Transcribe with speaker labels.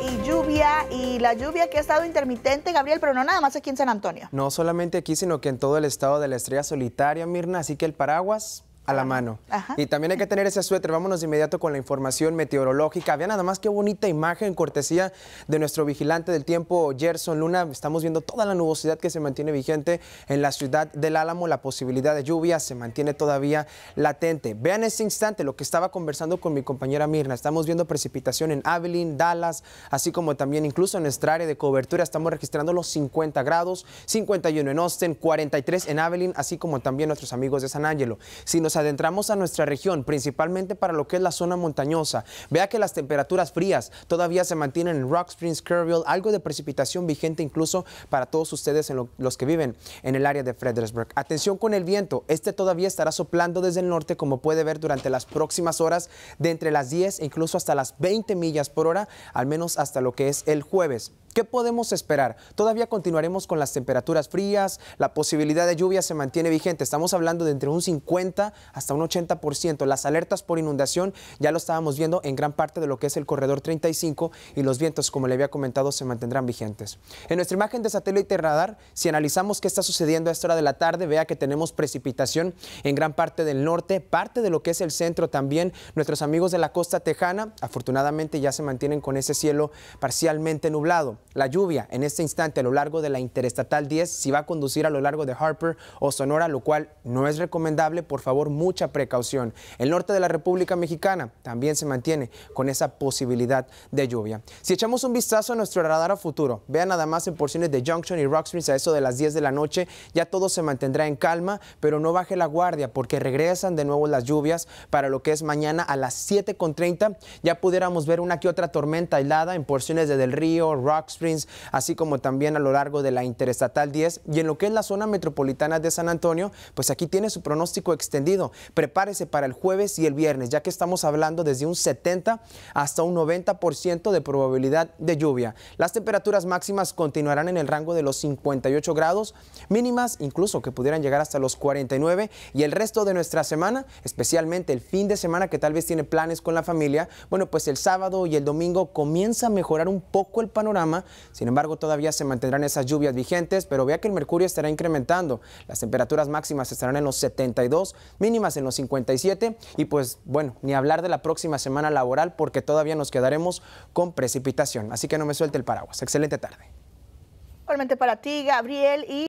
Speaker 1: y lluvia y la lluvia que ha estado intermitente, Gabriel, pero no nada más aquí en San Antonio. No solamente aquí, sino que en todo el estado de la estrella solitaria, Mirna, así que el paraguas a la mano. Y también hay que tener ese suéter. Vámonos de inmediato con la información meteorológica. Vean nada más qué bonita imagen, cortesía de nuestro vigilante del tiempo, Gerson Luna. Estamos viendo toda la nubosidad que se mantiene vigente en la ciudad del Álamo. La posibilidad de lluvia se mantiene todavía latente. Vean este instante lo que estaba conversando con mi compañera Mirna. Estamos viendo precipitación en Abilín, Dallas, así como también incluso en nuestra área de cobertura. Estamos registrando los 50 grados, 51 en Austin, 43 en Abilín, así como también nuestros amigos de San Angelo. Si nos adentramos a nuestra región, principalmente para lo que es la zona montañosa, vea que las temperaturas frías todavía se mantienen en Rock Springs, Kerrville, algo de precipitación vigente incluso para todos ustedes en los que viven en el área de Fredericksburg. Atención con el viento, este todavía estará soplando desde el norte como puede ver durante las próximas horas de entre las 10 e incluso hasta las 20 millas por hora, al menos hasta lo que es el jueves. ¿Qué podemos esperar? Todavía continuaremos con las temperaturas frías, la posibilidad de lluvia se mantiene vigente, estamos hablando de entre un 50 hasta un 80%. Las alertas por inundación ya lo estábamos viendo en gran parte de lo que es el corredor 35 y los vientos, como le había comentado, se mantendrán vigentes. En nuestra imagen de satélite radar, si analizamos qué está sucediendo a esta hora de la tarde, vea que tenemos precipitación en gran parte del norte, parte de lo que es el centro también. Nuestros amigos de la costa tejana, afortunadamente, ya se mantienen con ese cielo parcialmente nublado la lluvia en este instante a lo largo de la Interestatal 10, si va a conducir a lo largo de Harper o Sonora, lo cual no es recomendable, por favor, mucha precaución. El norte de la República Mexicana también se mantiene con esa posibilidad de lluvia. Si echamos un vistazo a nuestro radar a futuro, vean nada más en porciones de Junction y Rock Springs a eso de las 10 de la noche, ya todo se mantendrá en calma, pero no baje la guardia porque regresan de nuevo las lluvias para lo que es mañana a las 7.30, ya pudiéramos ver una que otra tormenta aislada en porciones Del Río, Rock así como también a lo largo de la Interestatal 10 y en lo que es la zona metropolitana de San Antonio, pues aquí tiene su pronóstico extendido. Prepárese para el jueves y el viernes, ya que estamos hablando desde un 70 hasta un 90% de probabilidad de lluvia. Las temperaturas máximas continuarán en el rango de los 58 grados, mínimas incluso que pudieran llegar hasta los 49 y el resto de nuestra semana, especialmente el fin de semana que tal vez tiene planes con la familia, bueno, pues el sábado y el domingo comienza a mejorar un poco el panorama sin embargo, todavía se mantendrán esas lluvias vigentes, pero vea que el mercurio estará incrementando. Las temperaturas máximas estarán en los 72, mínimas en los 57 y pues bueno, ni hablar de la próxima semana laboral porque todavía nos quedaremos con precipitación. Así que no me suelte el paraguas. Excelente tarde. Igualmente para ti, Gabriel y